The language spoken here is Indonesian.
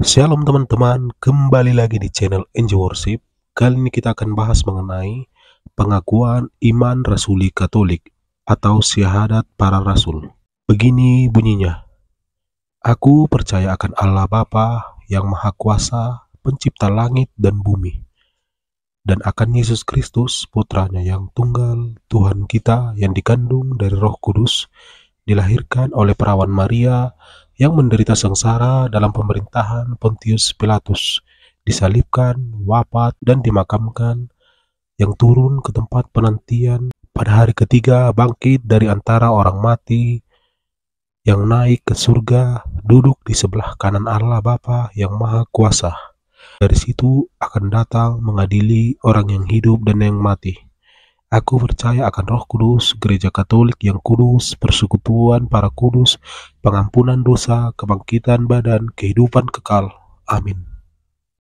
Shalom teman-teman, kembali lagi di channel Angel Worship. Kali ini kita akan bahas mengenai pengakuan iman rasuli Katolik atau syahadat para rasul. Begini bunyinya. Aku percaya akan Allah Bapa yang Maha Kuasa, pencipta langit dan bumi, dan akan Yesus Kristus, putranya yang tunggal, Tuhan kita yang dikandung dari Roh Kudus, dilahirkan oleh perawan Maria, yang menderita sengsara dalam pemerintahan Pontius Pilatus, disalibkan, wafat, dan dimakamkan, yang turun ke tempat penantian pada hari ketiga bangkit dari antara orang mati, yang naik ke surga, duduk di sebelah kanan Allah Bapa yang Maha Kuasa. Dari situ akan datang mengadili orang yang hidup dan yang mati. Aku percaya akan Roh Kudus, Gereja Katolik yang kudus, persekutuan para kudus, pengampunan dosa, kebangkitan badan, kehidupan kekal. Amin.